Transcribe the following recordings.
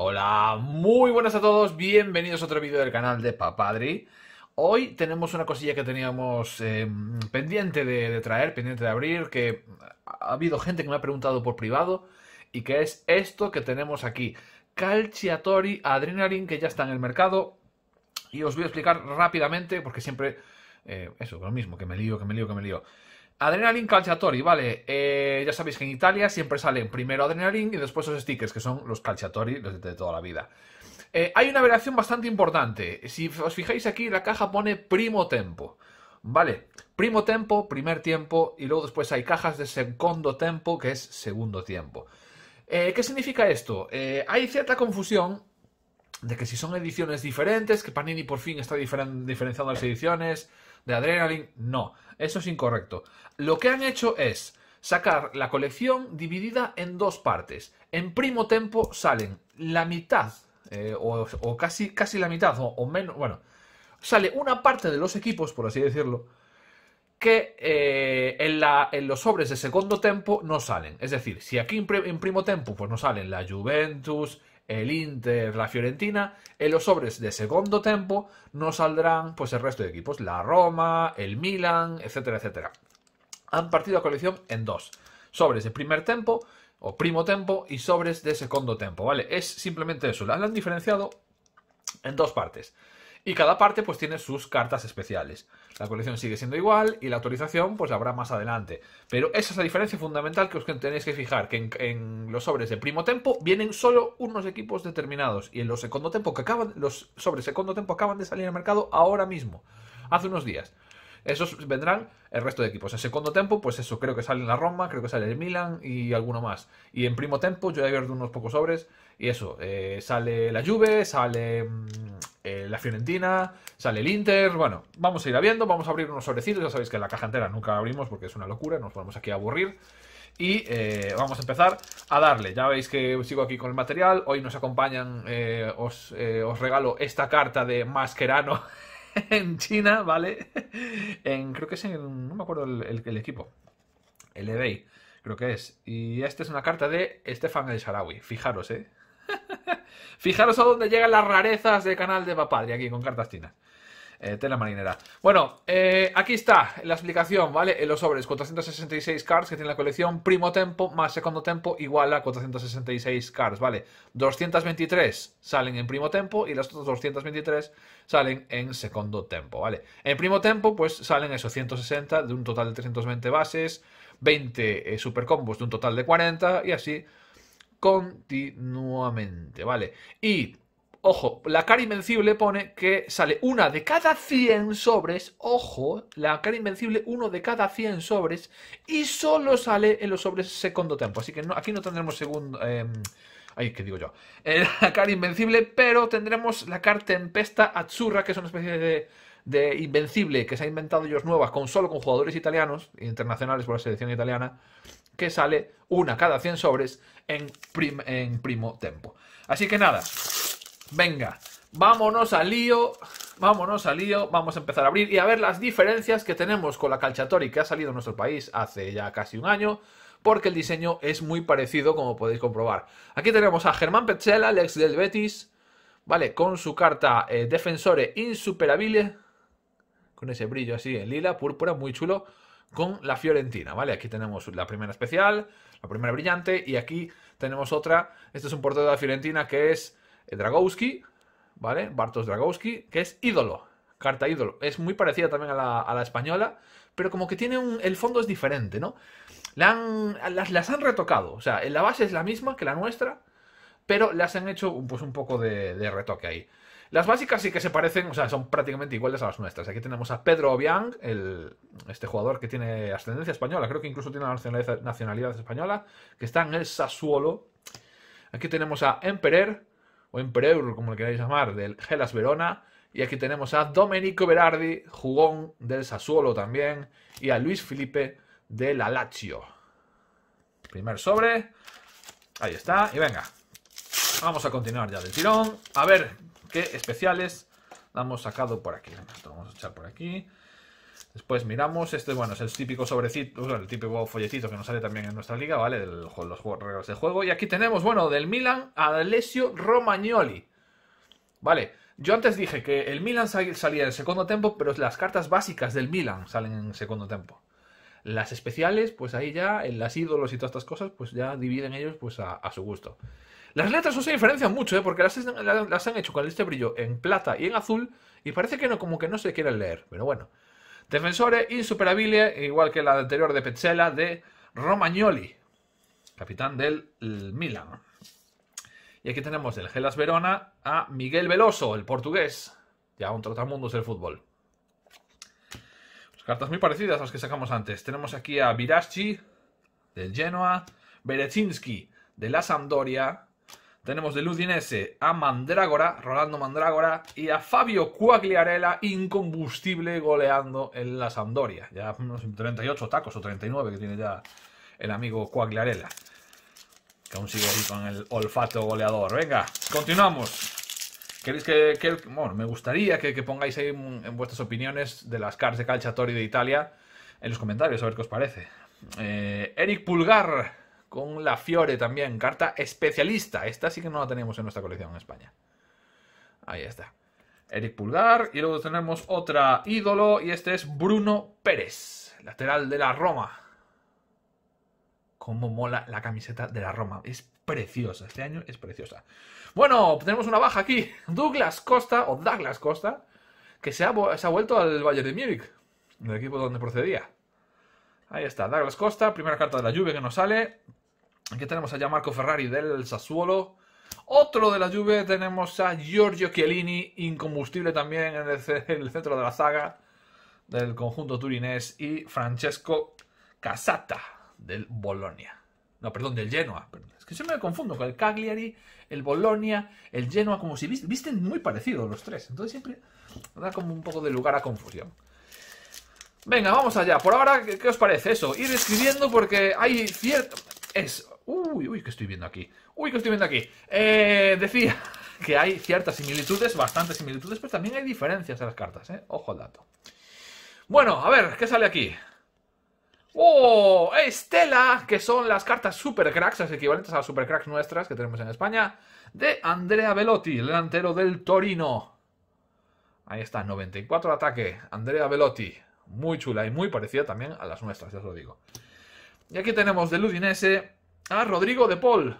Hola, muy buenas a todos, bienvenidos a otro vídeo del canal de Papadri. Hoy tenemos una cosilla que teníamos em, pendiente de, traer, pendiente de abrir, que ha habido gente que me ha preguntado por privado y que es esto que tenemos aquí. Calciatori Adrenaline, que ya está en el mercado. Y os voy a explicar rápidamente, porque siempre... Eh, eso, lo mismo, que me lío, que me lío, que me lío. Adrenaline Calciatori, vale. Eh, ya sabéis que en Italia siempre salen primero Adrenalin y después los stickers, que son los Calciatori los de toda la vida. Eh, hay una variación bastante importante. Si os fijáis aquí, la caja pone primo tempo. Vale, primo tempo, primer tiempo, y luego después hay cajas de segundo tempo, que es segundo tiempo. Eh, ¿Qué significa esto? hay cierta confusión de que si son ediciones diferentes, que Panini por fin está diferenciando las ediciones de Adrenaline, no, eso es incorrecto. Lo que han hecho es sacar la colección dividida en dos partes. En primo tempo salen la mitad, eh, o, casi, casi la mitad, o, menos, bueno, sale una parte de los equipos, por así decirlo, que eh, en, la, en, los sobres de segundo tempo no salen. Es decir, si aquí en, primo tempo pues no salen la Juventus, el Inter, la Fiorentina, en los sobres de segundo tempo no saldrán pues el resto de equipos, la Roma, el Milan, etcétera, etcétera. Han partido a colección en dos, sobres de primer tempo o primo tempo y sobres de segundo tempo, ¿vale? Es simplemente eso, la han diferenciado en dos partes. Y cada parte pues tiene sus cartas especiales. La colección sigue siendo igual y la autorización pues la habrá más adelante. Pero esa es la diferencia fundamental que os tenéis que fijar, que en, los sobres de primo tempo vienen solo unos equipos determinados y en los segundo tempo que acaban, los sobres segundo tiempo acaban de salir al mercado ahora mismo, hace unos días. Esos vendrán el resto de equipos. En segundo tempo, pues eso, creo que sale en la Roma, creo que sale el Milan y alguno más. Y en primo tempo, yo he abierto unos pocos sobres y eso, eh, sale la Juve, sale mm, eh, la Fiorentina, sale el Inter. Bueno, vamos a ir abriendo, vamos a abrir unos sobrecitos. Ya sabéis que la caja entera nunca abrimos porque es una locura, nos ponemos aquí a aburrir. Y eh, vamos a empezar a darle. Ya veis que sigo aquí con el material. Hoy nos acompañan, eh, os, regalo esta carta de Masquerano en China, ¿vale? En, creo que es en, no me acuerdo el, el equipo, el e creo que es. Y esta es una carta de Estefan El Sharawi. Fijaros, ¿eh? Fijaros a dónde llegan las rarezas de canal de Papadri aquí con cartas Tina. Eh, tela marinera. Bueno, eh, aquí está la explicación, ¿vale? En los sobres, 466 cards que tiene la colección, primo tempo más segundo tempo igual a 466 cards, ¿vale? 223 salen en primo tempo y las otras 223 salen en segundo tempo, ¿vale? En primo tempo, pues salen esos 160 de un total de 320 bases, 20 super eh, supercombos de un total de 40 y así continuamente, ¿vale? Y, ojo, la cara invencible pone que sale una de cada 100 sobres, ojo, la cara invencible uno de cada 100 sobres y solo sale en los sobres segundo tiempo, así que no, aquí no tendremos segundo... Ahí em, Ay, ¿qué digo yo? la cara invencible, pero tendremos la carta Tempesta Azzurra, que es una especie de, de invencible que se ha inventado ellos nuevas, con solo con jugadores italianos, internacionales por la selección italiana que sale una cada 100 sobres en, en primo tempo. Así que nada, venga, vámonos al lío, vámonos al lío, vamos a empezar a abrir y a ver las diferencias que tenemos con la Calciatori que ha salido en nuestro país hace ya casi un año, porque el diseño es muy parecido como podéis comprobar. Aquí tenemos a Germán Petzela, el ex del Betis, ¿vale? Con su carta eh, Defensore Insuperabile, con ese brillo así en lila, púrpura, muy chulo con la Fiorentina, ¿vale? Aquí tenemos la primera especial, la primera brillante, y aquí tenemos otra. Este es un portero de la Fiorentina que es eh, Dragowski, ¿vale? Bartos Dragowski, que es ídolo, carta ídolo. Es muy parecida también a la, española, pero como que tiene un. El fondo es diferente, ¿no? las, han retocado, o sea, la base es la misma que la nuestra, pero las han hecho un, pues, un poco de retoque ahí. Las básicas sí que se parecen, o sea, son prácticamente iguales a las nuestras. Aquí tenemos a Pedro Obiang, el, este jugador que tiene ascendencia española, creo que incluso tiene nacionalidad, nacionalidad española, que está en el Sassuolo. Aquí tenemos a Emperer, o Emperor, como le queráis llamar, del Gelas Verona. Y aquí tenemos a Domenico Berardi, jugón del Sassuolo también, y a Luis Felipe del la Lacio. Primer sobre. Ahí está. Y venga. Vamos a continuar ya del tirón. A ver que especiales la hemos sacado por aquí. vamos a echar por aquí. Después miramos, este bueno es el típico sobrecito, el típico folletito que nos sale también en nuestra liga, ¿vale? los reglas de juego. Y aquí tenemos, bueno, del Milan a Alessio Romagnoli. Vale, yo antes dije que el Milan salía en segundo tiempo, pero las cartas básicas del Milan salen en segundo tiempo. Las especiales, pues ahí ya, en las ídolos y todas estas cosas, pues ya dividen ellos pues a su gusto. Las letras no se diferencian mucho, ¿eh? porque las, han hecho con este brillo en plata y en azul y parece que no, como que no se quieren leer, pero bueno. defensores insuperabile, igual que la anterior de Petzela, de Romagnoli, capitán del Milan. Y aquí tenemos del Gelas Verona a Miguel Veloso, el portugués. Ya un trotamundos del fútbol. Pues cartas muy parecidas a las que sacamos antes. Tenemos aquí a Viraschi, del Genoa, Berezinski, de la Sampdoria, tenemos luz Udinese a Mandrágora, Rolando Mandrágora, y a Fabio Cuagliarella, incombustible, goleando en la Sampdoria. Ya unos 38 tacos o 39 que tiene ya el amigo Cuagliarella, Que aún sigue ahí con el olfato goleador. Venga, continuamos. ¿Queréis que, bueno, me gustaría que, pongáis ahí en vuestras opiniones de las cars de Calciatori de Italia en los comentarios, a ver qué os parece. Eh, Eric Pulgar con la Fiore también, carta especialista. Esta sí que no la tenemos en nuestra colección en España. Ahí está. Eric Pulgar. Y luego tenemos otra ídolo. Y este es Bruno Pérez, lateral de la Roma. Cómo mola la camiseta de la Roma. Es preciosa. Este año es preciosa. Bueno, tenemos una baja aquí. Douglas Costa, o Douglas Costa, que se ha, vuelto al Valle de Múnich, del equipo donde procedía. Ahí está, Douglas Costa, primera carta de la lluvia que nos sale. Aquí tenemos a Marco Ferrari del Sassuolo. Otro de la Juve tenemos a Giorgio Chiellini, incombustible también en el, centro de la saga del conjunto turinés. Y Francesco Casata del Bolonia. No, perdón, del Genoa. Es que siempre me confundo con el Cagliari, el Bolonia, el Genoa, como si visten, muy parecidos los tres. Entonces siempre da como un poco de lugar a confusión. Venga, vamos allá. Por ahora, ¿qué, os parece eso? Ir escribiendo porque hay cierto... Eso... Uy, uy, que estoy viendo aquí. Uy, que estoy viendo aquí. Eh, decía que hay ciertas similitudes, bastantes similitudes, pero también hay diferencias en las cartas, ¿eh? Ojo al dato. Bueno, a ver, ¿qué sale aquí? ¡Oh! Estela, que son las cartas supercracks, las equivalentes a las supercracks nuestras que tenemos en España, de Andrea Velotti, delantero del Torino. Ahí está, 94 de ataque, Andrea Velotti. Muy chula y muy parecida también a las nuestras, ya os lo digo. Y aquí tenemos de Ludinese... A Rodrigo de Paul,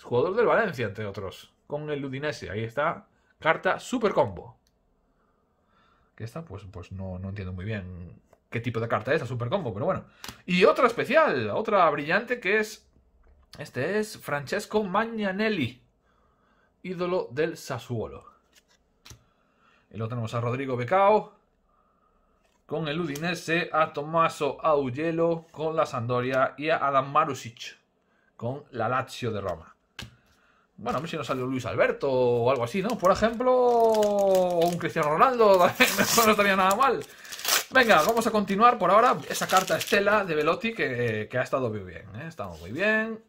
jugador del Valencia, entre otros, con el Ludinese. Ahí está, carta Super Combo. Que esta, pues, pues no, no entiendo muy bien qué tipo de carta es la Super Combo, pero bueno. Y otra especial, otra brillante que es. Este es Francesco Magnanelli, ídolo del Sassuolo. Y luego tenemos a Rodrigo Becao, con el Udinese, a Tommaso Augello con la Sandoria y a Adam Marusic con la Lazio de Roma. Bueno, a ver si nos sale Luis Alberto o algo así, ¿no? Por ejemplo, un Cristiano Ronaldo, no estaría nada mal. Venga, vamos a continuar por ahora. Esa carta estela de Velotti que, ha estado muy bien, ¿eh? Estamos muy bien.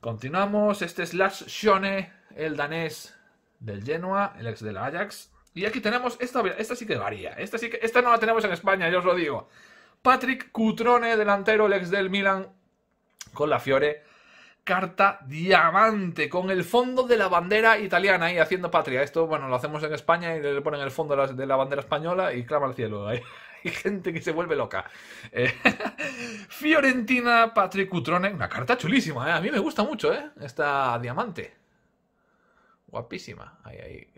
Continuamos. Este es Lars Shone, el danés del Genoa, el ex del Ajax. Y aquí tenemos esta, esta sí que varía. Esta, sí que, esta no la tenemos en España, yo os lo digo. Patrick Cutrone, delantero, el ex del Milan, con la Fiore carta diamante con el fondo de la bandera italiana y haciendo patria. Esto, bueno, lo hacemos en España y le ponen el fondo de la, bandera española y clama al cielo. Hay, gente que se vuelve loca. Eh, Fiorentina, Patrick Cutrone, una carta chulísima, ¿eh? a mí me gusta mucho, ¿eh? Esta diamante. Guapísima. Ahí, ahí,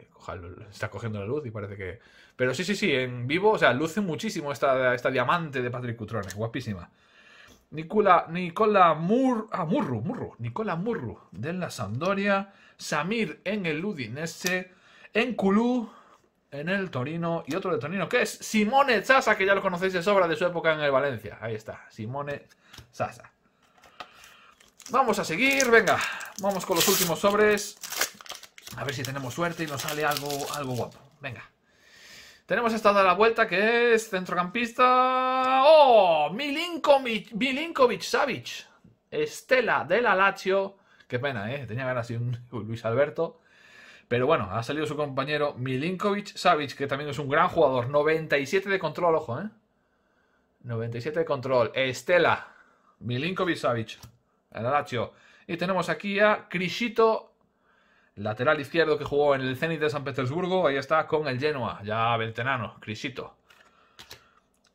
está cogiendo la luz y parece que... Pero sí, sí, sí, en vivo, o sea, luce muchísimo esta, esta diamante de Patrick Cutrone, guapísima. Nicola, Nicola Mur, ah, Murru, Nicola Murru de la Sandoria, Samir en el Udinese, en en el Torino y otro de Torino que es Simone Sasa, que ya lo conocéis de sobra de su época en el Valencia. Ahí está, Simone Sasa. Vamos a seguir, venga, vamos con los últimos sobres. A ver si tenemos suerte y nos sale algo, algo guapo. Venga. Tenemos esta de la vuelta que es centrocampista. ¡Oh! Milinkovic, Savic. Estela de la Lazio. Qué pena, ¿eh? Tenía ganas de un Luis Alberto. Pero bueno, ha salido su compañero Milinkovic Savic, que también es un gran jugador. 97 de control, ojo, ¿eh? 97 de control. Estela. Milinkovic Savic. El Lazio. Y tenemos aquí a Crisito Lateral izquierdo que jugó en el Zenit de San Petersburgo. Ahí está con el Genoa, ya beltenano, Crisito.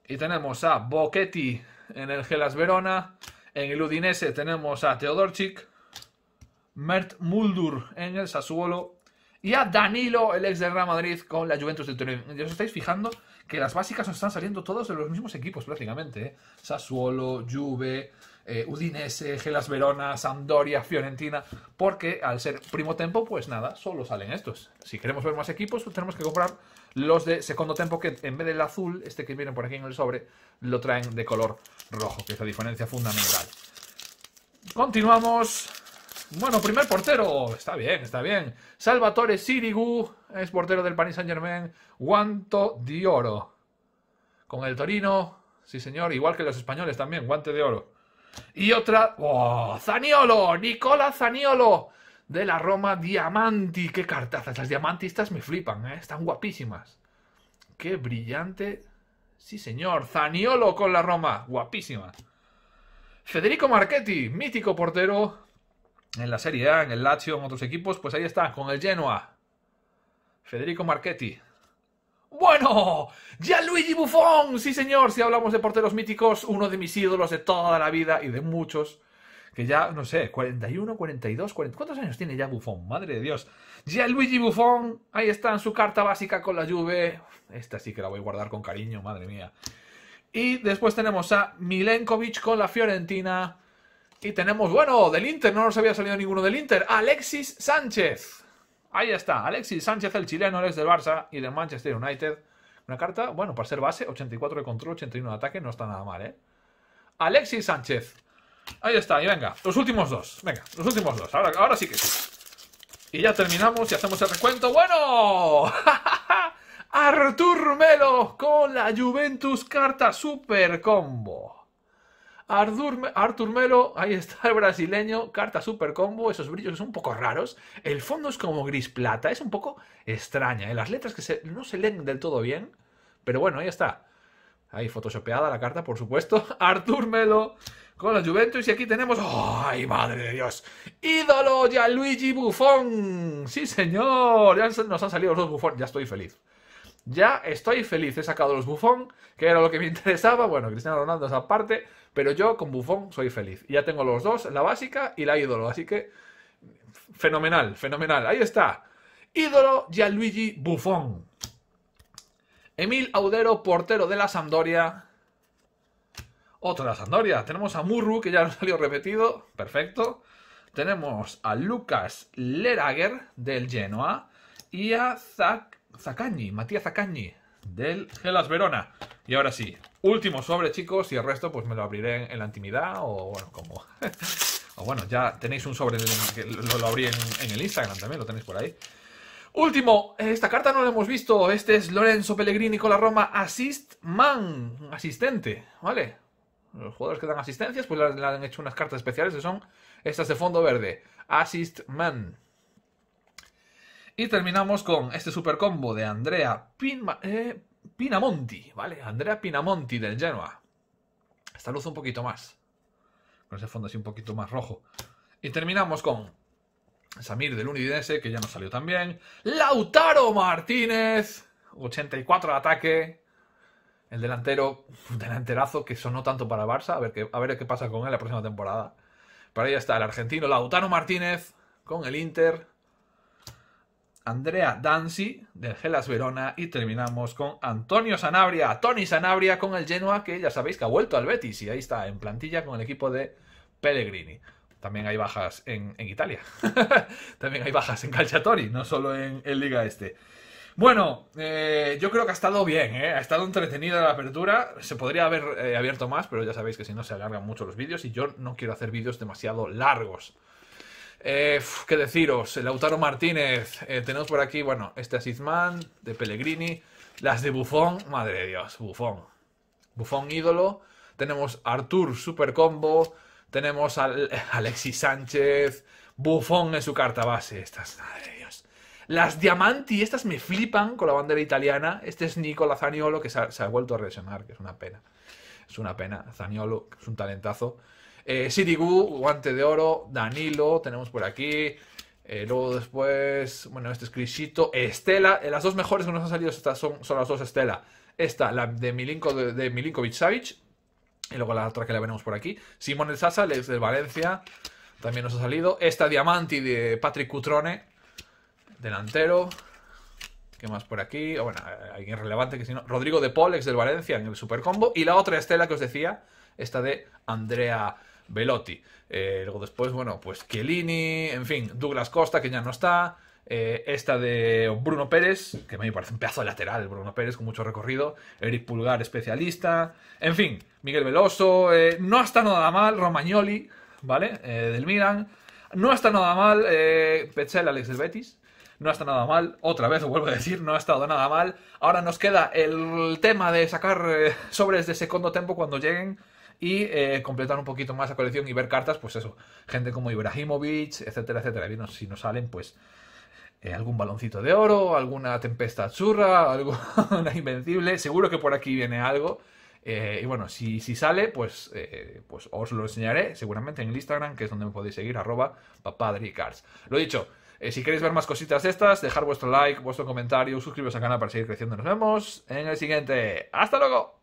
Y tenemos a Bochetti en el Gelas Verona. En el Udinese tenemos a Teodorchik. Mert Muldur en el Sassuolo. Y a Danilo, el ex de Real Madrid, con la Juventus del Torino. Ya os estáis fijando que las básicas nos están saliendo todos de los mismos equipos prácticamente. ¿eh? Sassuolo, Juve, eh, Udinese, Gelas Verona, Sampdoria, Fiorentina, porque al ser primo tempo, pues nada, solo salen estos. Si queremos ver más equipos, pues tenemos que comprar los de segundo tempo, que en vez del azul, este que viene por aquí en el sobre, lo traen de color rojo, que es la diferencia fundamental. Continuamos bueno, primer portero. Está bien, está bien. Salvatore Sirigu es portero del Paris Saint-Germain. Guanto de oro. Con el Torino. Sí, señor. Igual que los españoles también. Guante de oro. Y otra... ¡Oh! ¡Zaniolo! ¡Nicola Zaniolo! De la Roma Diamanti. ¡Qué cartazas! Las diamantistas me flipan, ¿eh? Están guapísimas. ¡Qué brillante! Sí, señor. Zaniolo con la Roma. Guapísima. Federico Marchetti, mítico portero en la Serie A, en el Lazio, en otros equipos, pues ahí está, con el Genoa. Federico Marchetti. Bueno, Gianluigi Buffon, sí señor, si hablamos de porteros míticos, uno de mis ídolos de toda la vida y de muchos, que ya, no sé, 41, 42, 40, ¿cuántos años tiene ya Buffon? Madre de Dios. Gianluigi Buffon, ahí está en su carta básica con la Juve. Esta sí que la voy a guardar con cariño, madre mía. Y después tenemos a Milenkovic con la Fiorentina. Y tenemos, bueno, del Inter, no nos había salido ninguno del Inter. Alexis Sánchez. Ahí está, Alexis Sánchez, el chileno, es del Barça y del Manchester United. Una carta, bueno, para ser base, 84 de control, 81 de ataque, no está nada mal, ¿eh? Alexis Sánchez. Ahí está, y venga, los últimos dos. Venga, los últimos dos. Ahora, ahora sí que sí. Y ya terminamos y hacemos el recuento. ¡Bueno! Artur Melo con la Juventus Carta Super Combo. Artur Melo, ahí está el brasileño, carta super combo, esos brillos son un poco raros. El fondo es como gris plata, es un poco extraña. ¿eh? Las letras que no se leen del todo bien, pero bueno, ahí está. Ahí photoshopeada la carta, por supuesto. Artur Melo con la Juventus. Y aquí tenemos. ¡Ay, madre de Dios! ¡Ídolo Gianluigi Buffon! ¡Sí, señor! Ya nos han salido los dos Buffon, ya estoy feliz. Ya estoy feliz, he sacado los Bufón, que era lo que me interesaba. Bueno, Cristiano Ronaldo es aparte, pero yo con Bufón soy feliz. Ya tengo los dos, la básica y la ídolo, así que fenomenal, fenomenal. Ahí está. Ídolo Gianluigi Buffon. Emil Audero, portero de la Sampdoria. Otro de la Sampdoria. Tenemos a Murru, que ya nos salió repetido. Perfecto. Tenemos a Lucas Lerager, del Genoa. Y a Zach Zacañi, Matías Zacañi del Gelas Verona. Y ahora sí, último sobre, chicos, y el resto pues me lo abriré en la intimidad o bueno, como... o bueno, ya tenéis un sobre que lo, abrí en, el Instagram también, lo tenéis por ahí. Último, esta carta no la hemos visto. Este es Lorenzo Pellegrini con la Roma Assist Man, asistente, ¿vale? Los jugadores que dan asistencias, pues le han hecho unas cartas especiales son estas de fondo verde. Assist Man. Y terminamos con este super combo de Andrea eh, Pinamonti, ¿vale? Andrea Pinamonti del Genoa. Esta luz un poquito más. Con ese fondo así un poquito más rojo. Y terminamos con Samir del Unidense, que ya nos salió también. Lautaro Martínez, 84 de ataque. El delantero, delanterazo que sonó tanto para Barça. A ver, qué, a ver qué pasa con él la próxima temporada. Pero ahí está el argentino Lautaro Martínez con el Inter. Andrea Danzi del Gelas Verona y terminamos con Antonio Sanabria, Tony Sanabria con el Genoa, que ya sabéis que ha vuelto al Betis y ahí está en plantilla con el equipo de Pellegrini. También hay bajas en, Italia, también hay bajas en Calciatori, no solo en, Liga Este. Bueno, eh, yo creo que ha estado bien, eh, ha estado entretenida la apertura. Se podría haber eh, abierto más, pero ya sabéis que si no se alargan mucho los vídeos y yo no quiero hacer vídeos demasiado largos. Eh, ¿Qué deciros? Eh, Lautaro Martínez. Eh, tenemos por aquí, bueno, este es de Pellegrini. Las de Bufón, madre de Dios, Bufón. Bufón ídolo. Tenemos Artur Super Combo. Tenemos a Alexis Sánchez. Bufón en su carta base. Estas, madre de Dios. Las Diamanti, estas me flipan con la bandera italiana. Este es Nicola Zaniolo, que se ha, vuelto a lesionar, que es una pena. Es una pena. Zaniolo, que es un talentazo. Eh, Gu, Guante de Oro, Danilo, tenemos por aquí. Eh, luego después, bueno, este es Crisito. Estela, eh, las dos mejores que nos han salido son, las dos Estela. Esta, la de, Milinko, de, Milinkovic Savic. Y luego la otra que la veremos por aquí. Simón El Sasa, ex del Valencia. También nos ha salido. Esta Diamanti de Patrick Cutrone. Delantero. ¿Qué más por aquí? O ah, bueno, eh, alguien relevante que si no. Rodrigo de Paul, ex del Valencia, en el Supercombo. Y la otra Estela que os decía. Esta de Andrea Velotti. Eh, luego después, bueno, pues Chiellini, en fin, Douglas Costa, que ya no está. Eh, esta de Bruno Pérez, que a mí me parece un pedazo de lateral, Bruno Pérez con mucho recorrido. Eric Pulgar, especialista. En fin, Miguel Veloso. Eh, no está nada mal, Romagnoli, ¿vale? del Milan. No está nada mal, Pechel, Alex del Betis no está nada mal. Otra vez, vuelvo a decir, no ha estado nada mal. Ahora nos queda el tema de sacar sobres de segundo tiempo cuando lleguen y eh, completar un poquito más la colección y ver cartas, pues eso, gente como Ibrahimovic, etcétera, etcétera. Y no, si nos salen, pues eh, algún baloncito de oro, alguna tempesta churra, alguna invencible, seguro que por aquí viene algo. Eh, y bueno, si, si sale, pues, pues os lo enseñaré seguramente en el Instagram, que es donde me podéis seguir, arroba papadricards. Lo dicho, si queréis ver más cositas de estas, dejar vuestro like, vuestro comentario, suscribiros al canal para seguir creciendo. Nos vemos en el siguiente. ¡Hasta luego!